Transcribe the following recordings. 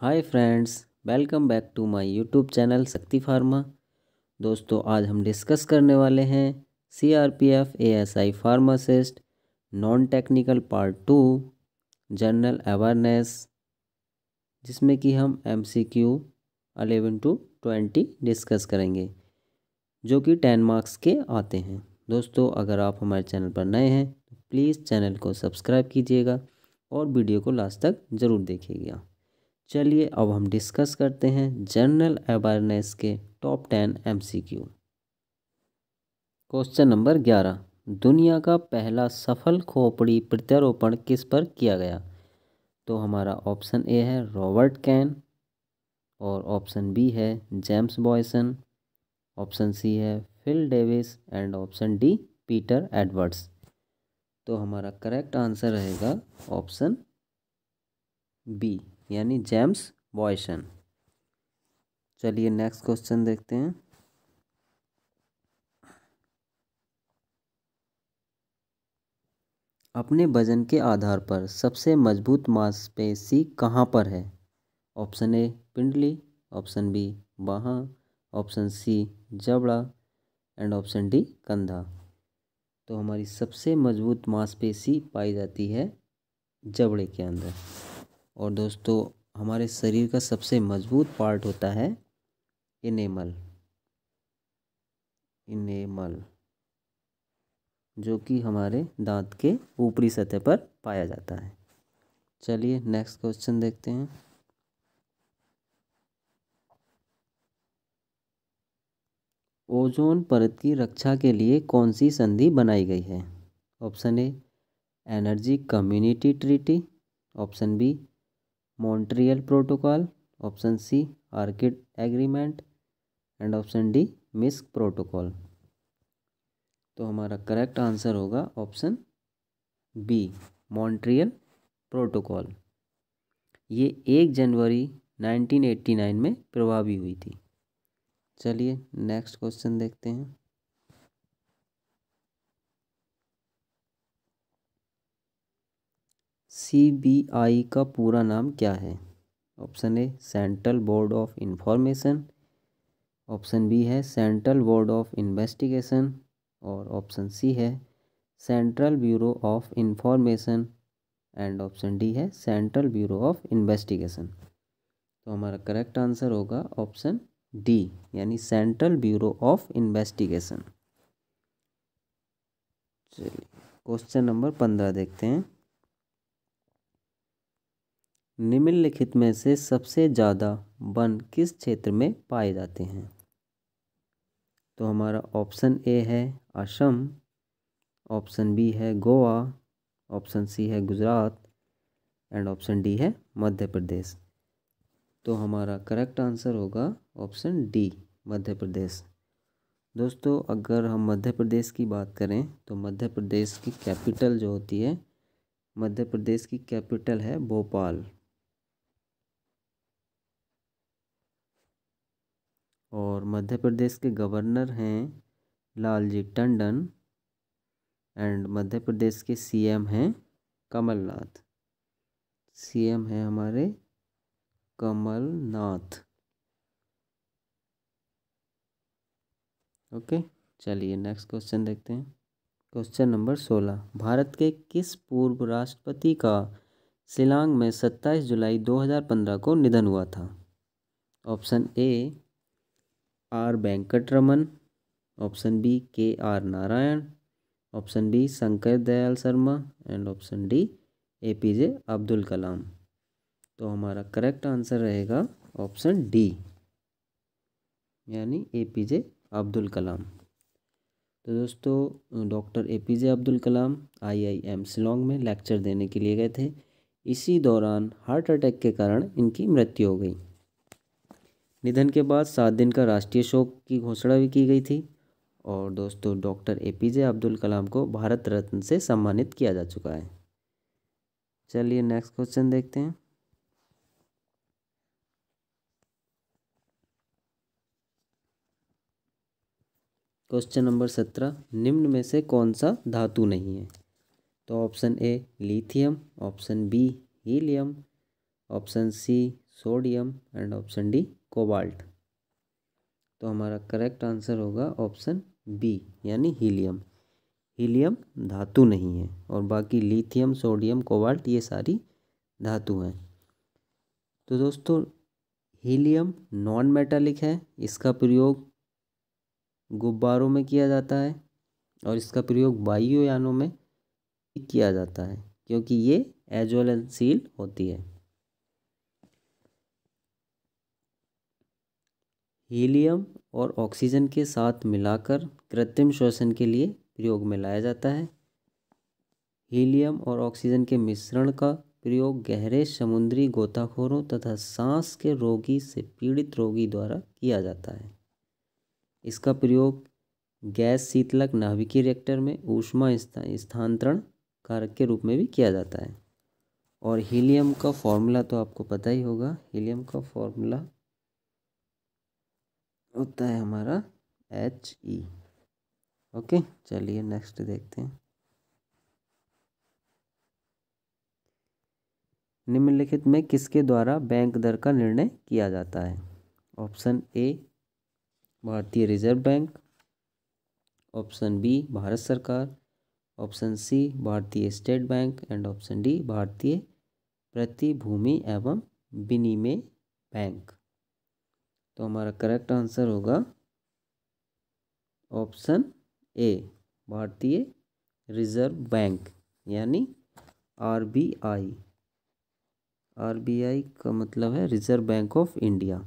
hi friends welcome back to my YouTube channel Shakti pharma दोस्तों आज हम डिस्कस करने वाले हैं CRPF ASI pharmacist non technical part two general awareness जिसमें कि हम एमसीक्यू 11 टू ट्वेंटी डिस्कस करेंगे जो कि टेन मार्क्स के आते हैं दोस्तों अगर आप हमारे चैनल पर नए हैं तो प्लीज़ चैनल को सब्सक्राइब कीजिएगा और वीडियो को लास्ट तक ज़रूर देखिएगा चलिए अब हम डिस्कस करते हैं जनरल अवेयरनेस के top ten MCQ question number ग्यारह दुनिया का पहला सफल खोपड़ी प्रत्यारोपण किस पर किया गया तो हमारा ऑप्शन ए है रॉबर्ट कैन और ऑप्शन बी है जेम्स बॉयसन ऑप्शन सी है Phil Davis and option D Peter Edwards तो हमारा करेक्ट आंसर रहेगा ऑप्शन बी यानी जेम्स बॉयसन चलिए नेक्स्ट क्वेश्चन देखते हैं अपने वजन के आधार पर सबसे मजबूत मांसपेशी कहाँ पर है ऑप्शन ए पिंडली ऑप्शन बी बाहा ऑप्शन सी जबड़ा एंड ऑप्शन डी कंधा तो हमारी सबसे मजबूत मांसपेशी पाई जाती है जबड़े के अंदर और दोस्तों हमारे शरीर का सबसे मजबूत पार्ट होता है इनेमल इनेमल जो कि हमारे दांत के ऊपरी सतह पर पाया जाता है चलिए नेक्स्ट क्वेश्चन देखते हैं ओजोन परत की रक्षा के लिए कौन सी संधि बनाई गई है option A energy community treaty option B Montreal protocol option C orchid agreement and option D Minsk protocol तो हमारा करेक्ट आंसर होगा ऑप्शन बी मॉन्ट्रियल प्रोटोकॉल ये एक जनवरी 1989 में प्रभावी हुई थी चलिए नेक्स्ट क्वेश्चन देखते हैं सी.बी.आई का पूरा नाम क्या है option A central board of information option B है सेंट्रल बोर्ड ऑफ इन्वेस्टिगेशन और ऑप्शन सी है central bureau of information and option D है सेंट्रल ब्यूरो ऑफ इन्वेस्टिगेशन तो हमारा करेक्ट आंसर होगा ऑप्शन डी यानी सेंट्रल ब्यूरो ऑफ इन्वेस्टिगेशन चलिए question number पंद्रह देखते हैं निम्नलिखित में से सबसे ज़्यादा वन किस क्षेत्र में पाए जाते हैं तो हमारा ऑप्शन ए है असम ऑप्शन बी है गोवा ऑप्शन सी है गुजरात एंड ऑप्शन डी है मध्य प्रदेश तो हमारा करेक्ट आंसर होगा ऑप्शन डी मध्य प्रदेश दोस्तों अगर हम मध्य प्रदेश की बात करें तो मध्य प्रदेश की कैपिटल जो होती है मध्य प्रदेश की कैपिटल है भोपाल और मध्य प्रदेश के गवर्नर हैं लालजी टंडन एंड मध्य प्रदेश के सीएम हैं कमलनाथ सीएम हैं हमारे कमलनाथ ओके चलिए नेक्स्ट क्वेश्चन देखते हैं क्वेश्चन नंबर सोलह भारत के किस पूर्व राष्ट्रपति का शिलांग में सत्ताईस जुलाई दो हज़ार पंद्रह को निधन हुआ था option A R Venkataraman option B K R Narayan option B Shankar Dayal Sharma and option D A P J Abdul Kalam तो हमारा करेक्ट आंसर रहेगा ऑप्शन डी यानी A P J Abdul Kalam तो दोस्तों doctor A P J Abdul Kalam I I M Shillong में लेक्चर देने के लिए गए थे इसी दौरान हार्ट अटैक के कारण इनकी मृत्यु हो गई निधन के बाद सात दिन का राष्ट्रीय शोक की घोषणा भी की गई थी और दोस्तों doctor A P J Abdul Kalam को भारत रत्न से सम्मानित किया जा चुका है चलिए नेक्स्ट क्वेश्चन देखते हैं क्वेश्चन नंबर सत्रह निम्न में से कौन सा धातु नहीं है तो option A lithium option B helium option C sodium and option D cobalt तो हमारा करेक्ट आंसर होगा ऑप्शन बी यानी हीलियम हीलियम धातु नहीं है और बाकी लिथियम सोडियम कोबाल्ट ये सारी धातु हैं तो दोस्तों हीलियम नॉन मेटालिक है इसका प्रयोग गुब्बारों में किया जाता है और इसका प्रयोग वायुयानों में किया जाता है क्योंकि ये एजोलनशील होती है हीलियम और ऑक्सीजन के साथ मिलाकर कृत्रिम श्वसन के लिए प्रयोग में लाया जाता है हीलियम और ऑक्सीजन के मिश्रण का प्रयोग गहरे समुद्री गोताखोरों तथा सांस के रोगी से पीड़ित रोगी द्वारा किया जाता है इसका प्रयोग गैस शीतलक नाभिकीय रिएक्टर में ऊष्मा स्थानांतरण कारक के रूप में भी किया जाता है और हीलियम का फॉर्मूला तो आपको पता ही होगा हीलियम का फॉर्मूला होता है हमारा एच ई ओके चलिए नेक्स्ट देखते हैं निम्नलिखित में किसके द्वारा बैंक दर का निर्णय किया जाता है ऑप्शन ए भारतीय reserve bank option B Bharat सरकार ऑप्शन सी भारतीय state bank and option D भारतीय प्रतिभूमि एवं विनिमय बैंक तो हमारा करेक्ट आंसर होगा ऑप्शन ए भारतीय रिजर्व बैंक यानी आरबीआई आरबीआई का मतलब है रिजर्व बैंक ऑफ इंडिया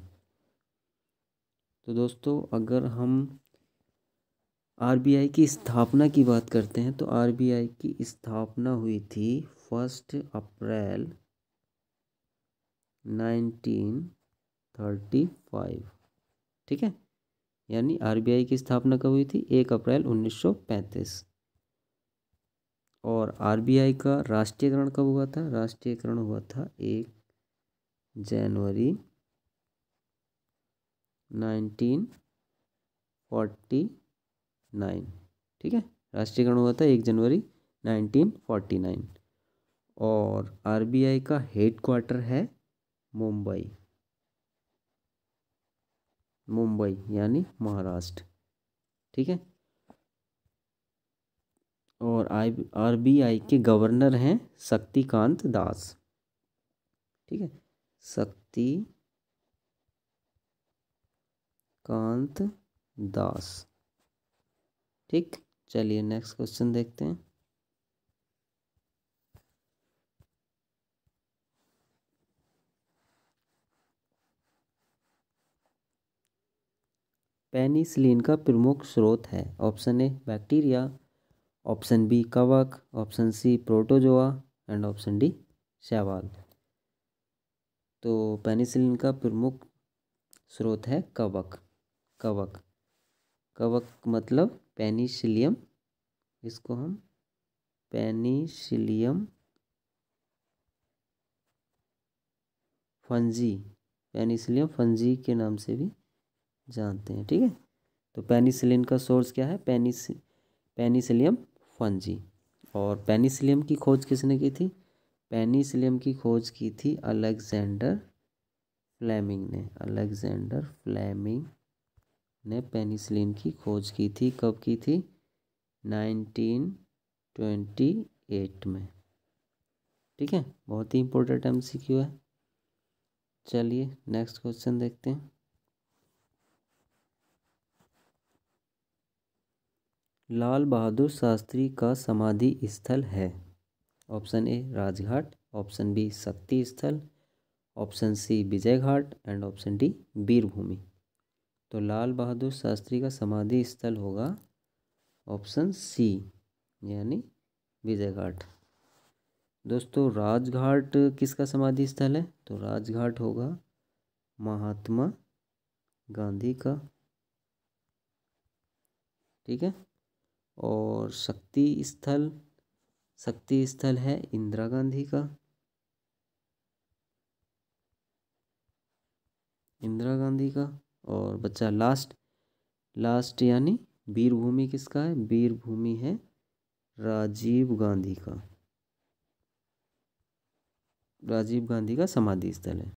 तो दोस्तों अगर हम आरबीआई की स्थापना की बात करते हैं तो आरबीआई की स्थापना हुई थी first April nineteen thirty five ठीक है यानी आरबीआई की स्थापना कब हुई थी एक अप्रैल उन्नीस सौ पैंतीस और आरबीआई का राष्ट्रीयकरण कब हुआ था राष्ट्रीयकरण हुआ था एक जनवरी नाइनटीन फोर्टी नाइन ठीक है राष्ट्रीयकरण हुआ था एक जनवरी नाइनटीन फोर्टी नाइन और आरबीआई का हेड क्वार्टर है मुंबई मुंबई यानी महाराष्ट्र ठीक है और आई आरबीआई के गवर्नर हैं शक्तिकांत दास ठीक है शक्ति कांत दास ठीक चलिए नेक्स्ट क्वेश्चन देखते हैं पेनिसिलिन का प्रमुख स्रोत है option A bacteria option B कवक option C protozoa and option D शैवाल तो पेनिसिलिन का प्रमुख स्रोत है कवक कवक कवक मतलब पेनिसिलियम इसको हम पेनिसिलियम फंजी पेनिसिलियम फंजी के नाम से भी जानते हैं ठीक है तो पेनिसिलिन का सोर्स क्या है पेनिस पेनिसिलियम फंजी और पेनिसिलियम की खोज किसने की थी पेनिसिलियम की खोज की थी अलेक्जेंडर फ्लेमिंग ने अलेक्जेंडर फ्लेमिंग ने पेनिसिलिन की खोज की थी कब की थी नाइनटीन ट्वेंटी एट में ठीक है बहुत ही इम्पोर्टेंट एमसीक्यू है चलिए नेक्स्ट क्वेश्चन देखते हैं लाल बहादुर शास्त्री का समाधि स्थल है option A Rajghat option B Shakti Sthal option C Vijay Ghat and option D Veerbhumi तो लाल बहादुर शास्त्री का समाधि स्थल होगा ऑप्शन सी यानी विजय घाट दोस्तों राजघाट किसका समाधि स्थल है तो राजघाट होगा महात्मा गांधी का ठीक है और शक्ति स्थल शक्ति स्थल है इंदिरा गांधी का इंदिरा गांधी का और बच्चा लास्ट लास्ट यानी वीरभूमि किसका है वीरभूमि है राजीव गांधी का राजीव गांधी का समाधि स्थल है